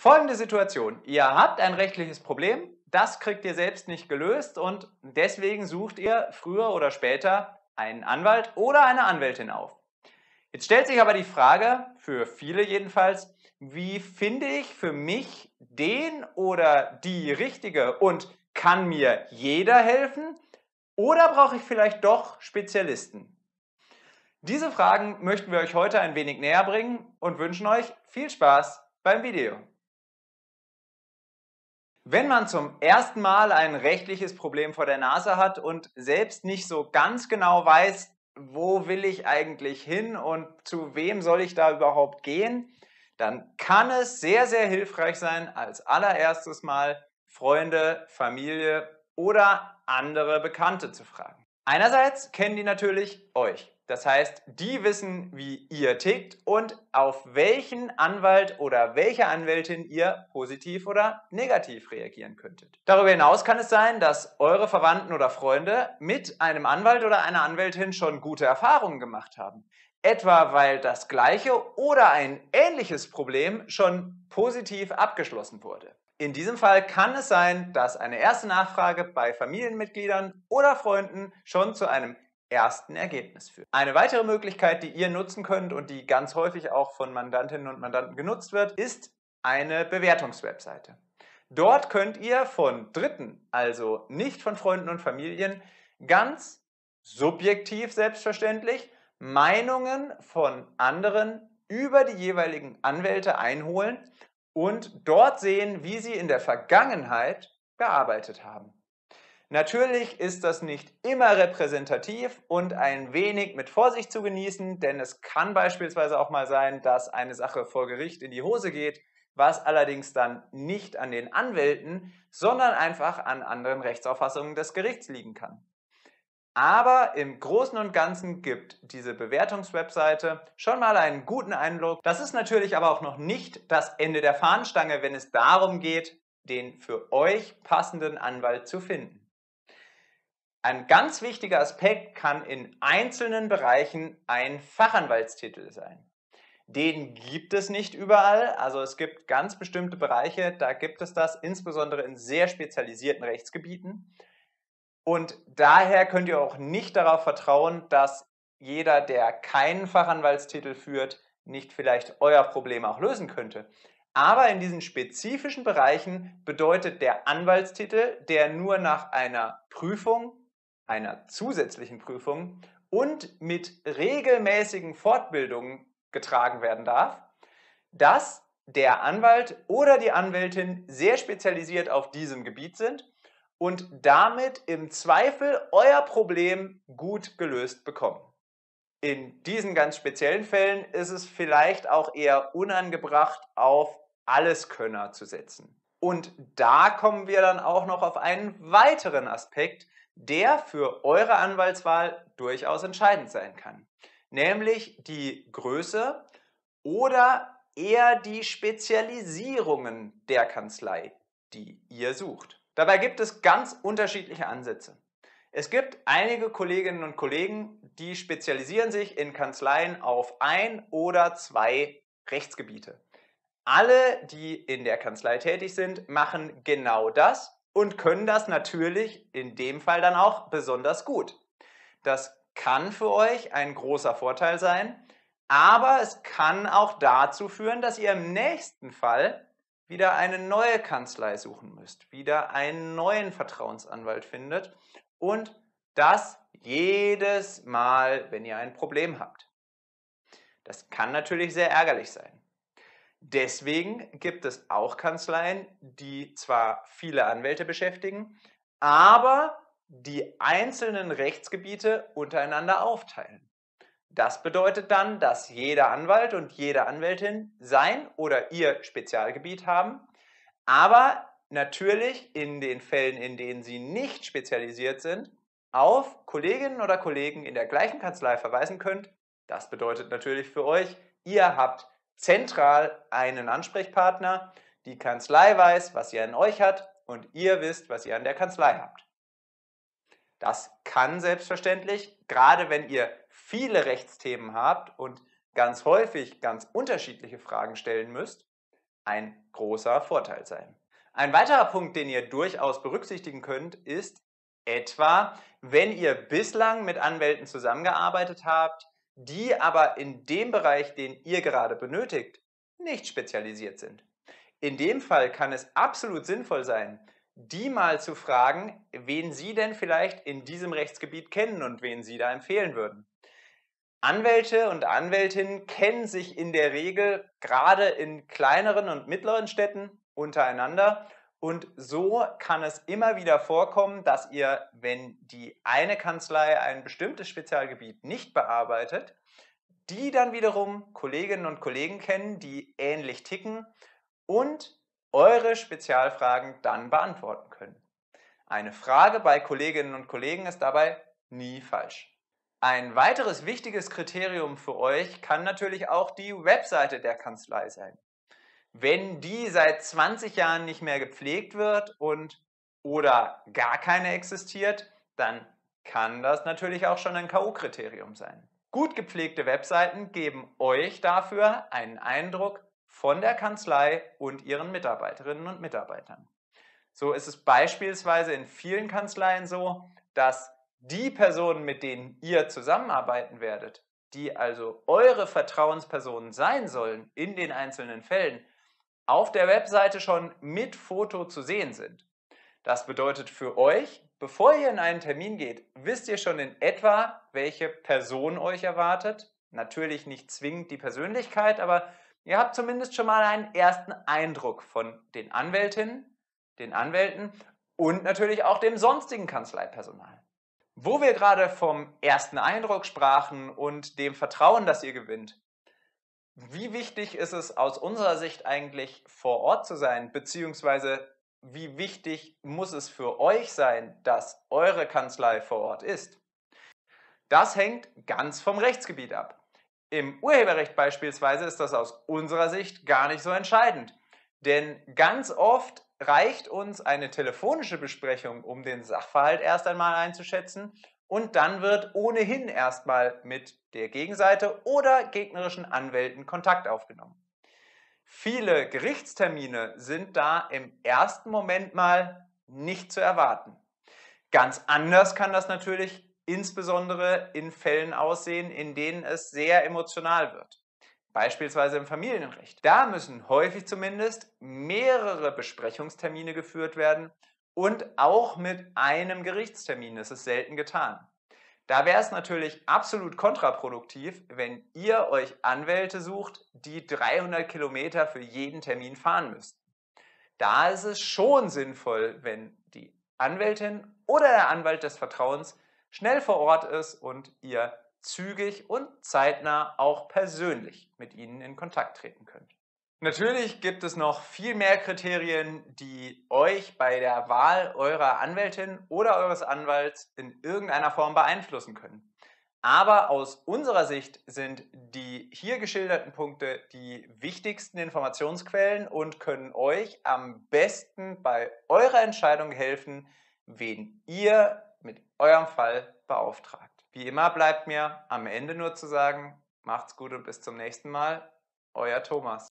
Folgende Situation. Ihr habt ein rechtliches Problem, das kriegt ihr selbst nicht gelöst und deswegen sucht ihr früher oder später einen Anwalt oder eine Anwältin auf. Jetzt stellt sich aber die Frage, für viele jedenfalls, wie finde ich für mich den oder die Richtige und kann mir jeder helfen oder brauche ich vielleicht doch Spezialisten? Diese Fragen möchten wir euch heute ein wenig näher bringen und wünschen euch viel Spaß beim Video. Wenn man zum ersten Mal ein rechtliches Problem vor der Nase hat und selbst nicht so ganz genau weiß, wo will ich eigentlich hin und zu wem soll ich da überhaupt gehen, dann kann es sehr, sehr hilfreich sein, als allererstes mal Freunde, Familie oder andere Bekannte zu fragen. Einerseits kennen die natürlich euch. Das heißt, die wissen, wie ihr tickt und auf welchen Anwalt oder welche Anwältin ihr positiv oder negativ reagieren könntet. Darüber hinaus kann es sein, dass eure Verwandten oder Freunde mit einem Anwalt oder einer Anwältin schon gute Erfahrungen gemacht haben. Etwa weil das gleiche oder ein ähnliches Problem schon positiv abgeschlossen wurde. In diesem Fall kann es sein, dass eine erste Nachfrage bei Familienmitgliedern oder Freunden schon zu einem ersten Ergebnis führt. Eine weitere Möglichkeit, die ihr nutzen könnt und die ganz häufig auch von Mandantinnen und Mandanten genutzt wird, ist eine Bewertungswebseite. Dort könnt ihr von Dritten, also nicht von Freunden und Familien, ganz subjektiv selbstverständlich Meinungen von anderen über die jeweiligen Anwälte einholen und dort sehen, wie sie in der Vergangenheit gearbeitet haben. Natürlich ist das nicht immer repräsentativ und ein wenig mit Vorsicht zu genießen, denn es kann beispielsweise auch mal sein, dass eine Sache vor Gericht in die Hose geht, was allerdings dann nicht an den Anwälten, sondern einfach an anderen Rechtsauffassungen des Gerichts liegen kann. Aber im Großen und Ganzen gibt diese Bewertungswebseite schon mal einen guten Eindruck. Das ist natürlich aber auch noch nicht das Ende der Fahnenstange, wenn es darum geht, den für euch passenden Anwalt zu finden. Ein ganz wichtiger Aspekt kann in einzelnen Bereichen ein Fachanwaltstitel sein. Den gibt es nicht überall, also es gibt ganz bestimmte Bereiche, da gibt es das, insbesondere in sehr spezialisierten Rechtsgebieten. Und daher könnt ihr auch nicht darauf vertrauen, dass jeder, der keinen Fachanwaltstitel führt, nicht vielleicht euer Problem auch lösen könnte. Aber in diesen spezifischen Bereichen bedeutet der Anwaltstitel, der nur nach einer Prüfung, einer zusätzlichen Prüfung und mit regelmäßigen Fortbildungen getragen werden darf, dass der Anwalt oder die Anwältin sehr spezialisiert auf diesem Gebiet sind und damit im Zweifel euer Problem gut gelöst bekommen. In diesen ganz speziellen Fällen ist es vielleicht auch eher unangebracht, auf Alleskönner zu setzen. Und da kommen wir dann auch noch auf einen weiteren Aspekt, der für eure Anwaltswahl durchaus entscheidend sein kann, nämlich die Größe oder eher die Spezialisierungen der Kanzlei, die ihr sucht. Dabei gibt es ganz unterschiedliche Ansätze. Es gibt einige Kolleginnen und Kollegen, die spezialisieren sich in Kanzleien auf ein oder zwei Rechtsgebiete. Alle, die in der Kanzlei tätig sind, machen genau das und können das natürlich in dem Fall dann auch besonders gut. Das kann für euch ein großer Vorteil sein, aber es kann auch dazu führen, dass ihr im nächsten Fall wieder eine neue Kanzlei suchen müsst, wieder einen neuen Vertrauensanwalt findet und das jedes Mal, wenn ihr ein Problem habt. Das kann natürlich sehr ärgerlich sein. Deswegen gibt es auch Kanzleien, die zwar viele Anwälte beschäftigen, aber die einzelnen Rechtsgebiete untereinander aufteilen. Das bedeutet dann, dass jeder Anwalt und jede Anwältin sein oder ihr Spezialgebiet haben, aber natürlich in den Fällen, in denen sie nicht spezialisiert sind, auf Kolleginnen oder Kollegen in der gleichen Kanzlei verweisen könnt. Das bedeutet natürlich für euch, ihr habt zentral einen Ansprechpartner, die Kanzlei weiß, was sie an euch hat und ihr wisst, was ihr an der Kanzlei habt. Das kann selbstverständlich, gerade wenn ihr viele Rechtsthemen habt und ganz häufig ganz unterschiedliche Fragen stellen müsst, ein großer Vorteil sein. Ein weiterer Punkt, den ihr durchaus berücksichtigen könnt, ist etwa, wenn ihr bislang mit Anwälten zusammengearbeitet habt, die aber in dem Bereich, den ihr gerade benötigt, nicht spezialisiert sind. In dem Fall kann es absolut sinnvoll sein, die mal zu fragen, wen sie denn vielleicht in diesem Rechtsgebiet kennen und wen sie da empfehlen würden. Anwälte und Anwältinnen kennen sich in der Regel gerade in kleineren und mittleren Städten untereinander. Und so kann es immer wieder vorkommen, dass ihr, wenn die eine Kanzlei ein bestimmtes Spezialgebiet nicht bearbeitet, die dann wiederum Kolleginnen und Kollegen kennen, die ähnlich ticken und eure Spezialfragen dann beantworten können. Eine Frage bei Kolleginnen und Kollegen ist dabei nie falsch. Ein weiteres wichtiges Kriterium für euch kann natürlich auch die Webseite der Kanzlei sein. Wenn die seit 20 Jahren nicht mehr gepflegt wird und oder gar keine existiert, dann kann das natürlich auch schon ein KO-Kriterium sein. Gut gepflegte Webseiten geben euch dafür einen Eindruck von der Kanzlei und ihren Mitarbeiterinnen und Mitarbeitern. So ist es beispielsweise in vielen Kanzleien so, dass die Personen, mit denen ihr zusammenarbeiten werdet, die also eure Vertrauenspersonen sein sollen in den einzelnen Fällen, auf der Webseite schon mit Foto zu sehen sind. Das bedeutet für euch, bevor ihr in einen Termin geht, wisst ihr schon in etwa, welche Person euch erwartet. Natürlich nicht zwingend die Persönlichkeit, aber ihr habt zumindest schon mal einen ersten Eindruck von den Anwältinnen, den Anwälten und natürlich auch dem sonstigen Kanzleipersonal. Wo wir gerade vom ersten Eindruck sprachen und dem Vertrauen, das ihr gewinnt, wie wichtig ist es aus unserer Sicht eigentlich vor Ort zu sein, beziehungsweise wie wichtig muss es für euch sein, dass eure Kanzlei vor Ort ist? Das hängt ganz vom Rechtsgebiet ab. Im Urheberrecht beispielsweise ist das aus unserer Sicht gar nicht so entscheidend, denn ganz oft reicht uns eine telefonische Besprechung, um den Sachverhalt erst einmal einzuschätzen. Und dann wird ohnehin erstmal mit der Gegenseite oder gegnerischen Anwälten Kontakt aufgenommen. Viele Gerichtstermine sind da im ersten Moment mal nicht zu erwarten. Ganz anders kann das natürlich insbesondere in Fällen aussehen, in denen es sehr emotional wird beispielsweise im Familienrecht. Da müssen häufig zumindest mehrere Besprechungstermine geführt werden und auch mit einem Gerichtstermin. ist es selten getan. Da wäre es natürlich absolut kontraproduktiv, wenn ihr euch Anwälte sucht, die 300 Kilometer für jeden Termin fahren müssten. Da ist es schon sinnvoll, wenn die Anwältin oder der Anwalt des Vertrauens schnell vor Ort ist und ihr zügig und zeitnah auch persönlich mit Ihnen in Kontakt treten könnt. Natürlich gibt es noch viel mehr Kriterien, die euch bei der Wahl eurer Anwältin oder eures Anwalts in irgendeiner Form beeinflussen können. Aber aus unserer Sicht sind die hier geschilderten Punkte die wichtigsten Informationsquellen und können euch am besten bei eurer Entscheidung helfen, wen ihr mit eurem Fall beauftragt. Wie immer bleibt mir am Ende nur zu sagen, macht's gut und bis zum nächsten Mal, euer Thomas.